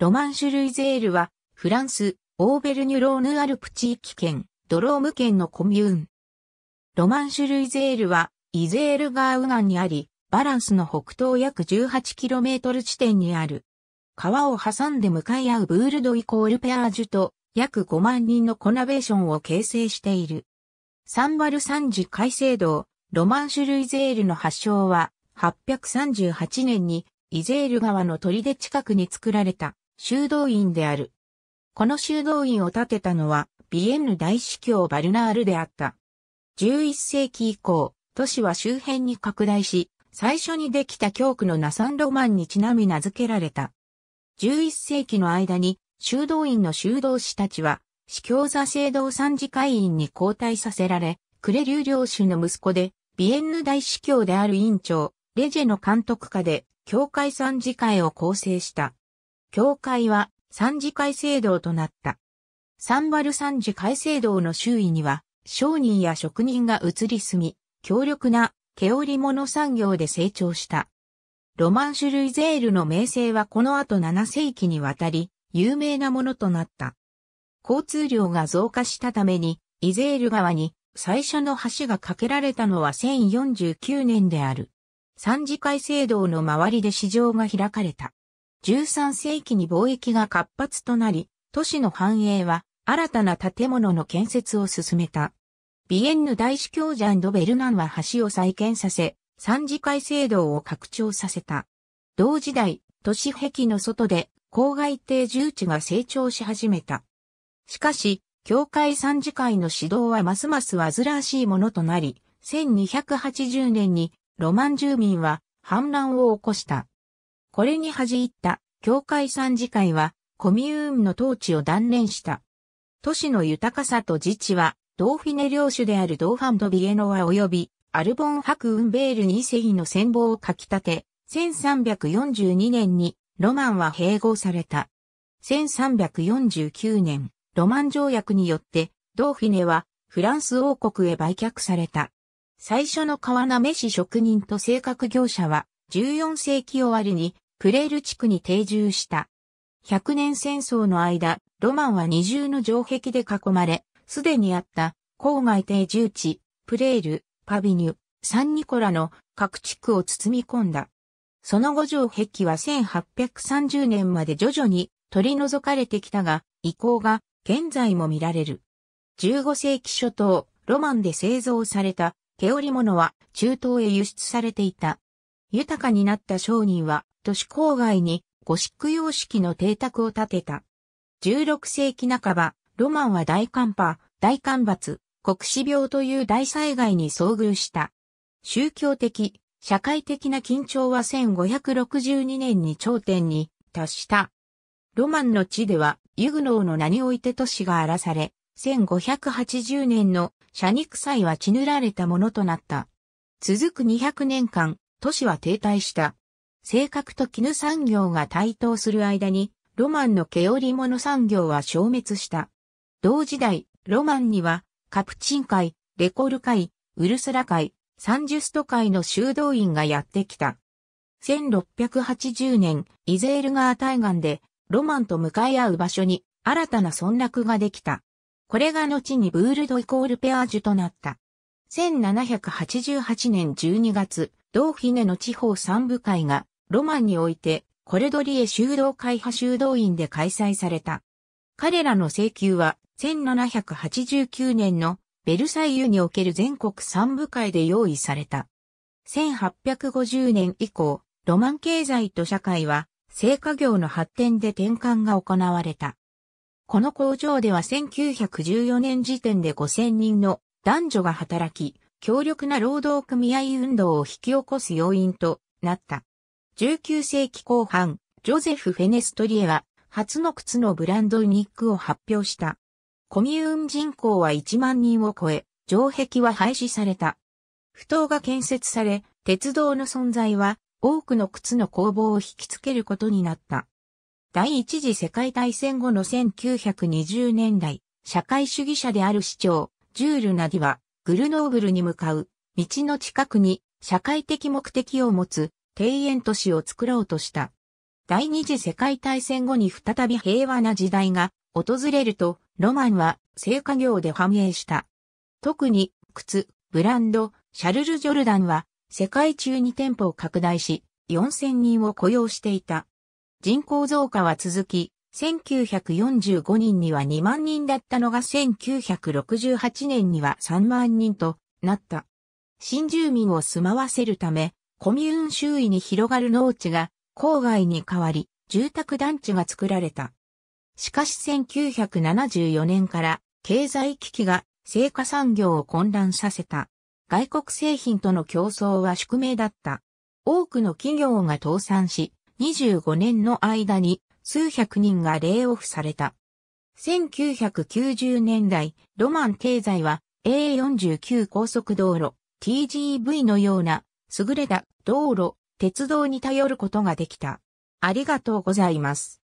ロマンシュルイゼールは、フランス、オーベルニュローヌアルプ地域圏、ドローム県のコミューン。ロマンシュルイゼールは、イゼール川右岸にあり、バランスの北東約 18km 地点にある。川を挟んで向かい合うブールドイコールペアージュと、約5万人のコナベーションを形成している。サンバル三次改正道、ロマンシュルイゼールの発祥は、838年に、イゼール川の砦近くに作られた。修道院である。この修道院を建てたのは、ビエンヌ大司教バルナールであった。11世紀以降、都市は周辺に拡大し、最初にできた教区のナサンロマンにちなみ名付けられた。11世紀の間に、修道院の修道士たちは、司教座聖堂参事会員に交代させられ、クレリュー領主の息子で、ビエンヌ大司教である院長、レジェの監督下で、教会参事会を構成した。教会は三次改正道となった。サンバル三次改正道の周囲には、商人や職人が移り住み、強力な毛織物産業で成長した。ロマンシュルイゼールの名声はこの後7世紀にわたり、有名なものとなった。交通量が増加したために、イゼール川に最初の橋が架けられたのは1049年である。三次改正道の周りで市場が開かれた。13世紀に貿易が活発となり、都市の繁栄は新たな建物の建設を進めた。ビエンヌ大司教ジャンド・ベルナンは橋を再建させ、三次会制度を拡張させた。同時代、都市壁の外で郊外低重地が成長し始めた。しかし、教会三次会の指導はますます煩わしいものとなり、1280年にロマン住民は反乱を起こした。これに恥じった教会参事会はコミューンの統治を断念した。都市の豊かさと自治はドーフィネ領主であるドーファンド・ビエノワ及びアルボン・ハク・ウンベール遺世の戦争をかき立て、1342年にロマンは併合された。1349年、ロマン条約によってドーフィネはフランス王国へ売却された。最初の川なめし職人と性格業者は14世紀終わりにプレール地区に定住した。100年戦争の間、ロマンは二重の城壁で囲まれ、すでにあった郊外定住地、プレール、パビニュ、サンニコラの各地区を包み込んだ。その後城壁は1830年まで徐々に取り除かれてきたが、遺構が現在も見られる。15世紀初頭、ロマンで製造された毛織物は中東へ輸出されていた。豊かになった商人は都市郊外にゴシック様式の邸宅を建てた。16世紀半ば、ロマンは大寒波、大干ばつ、国死病という大災害に遭遇した。宗教的、社会的な緊張は1562年に頂点に達した。ロマンの地では、ユグノーの名において都市が荒らされ、1580年の社肉祭は血塗られたものとなった。続く200年間、都市は停滞した。性格と絹産業が台頭する間に、ロマンの毛織物産業は消滅した。同時代、ロマンには、カプチン会、レコル会、ウルスラ会、サンジュスト会の修道院がやってきた。1680年、イゼール川対岸で、ロマンと向かい合う場所に、新たな村落ができた。これが後にブールドイコールペアージュとなった。1788年12月、ドーフィネの地方三部会がロマンにおいて、コレドリエ修道会派修道院で開催された。彼らの請求は、1789年のベルサイユにおける全国三部会で用意された。1850年以降、ロマン経済と社会は、生菓業の発展で転換が行われた。この工場では1914年時点で5000人の男女が働き、強力な労働組合運動を引き起こす要因となった。19世紀後半、ジョゼフ・フェネストリエは、初の靴のブランドニックを発表した。コミューン人口は1万人を超え、城壁は廃止された。不当が建設され、鉄道の存在は多くの靴の工房を引きつけることになった。第一次世界大戦後の1920年代、社会主義者である市長、ジュール・ナディは、グルノーブルに向かう、道の近くに、社会的目的を持つ、庭園都市を作ろうとした。第二次世界大戦後に再び平和な時代が訪れると、ロマンは成果業で繁栄した。特に、靴、ブランド、シャルル・ジョルダンは、世界中に店舗を拡大し、4000人を雇用していた。人口増加は続き、1945年には2万人だったのが1968年には3万人となった。新住民を住まわせるため、コミューン周囲に広がる農地が郊外に変わり、住宅団地が作られた。しかし1974年から経済危機が生果産業を混乱させた。外国製品との競争は宿命だった。多くの企業が倒産し、25年の間に数百人がレイオフされた。1990年代、ロマン経済は A49 高速道路 TGV のような優れた道路、鉄道に頼ることができた。ありがとうございます。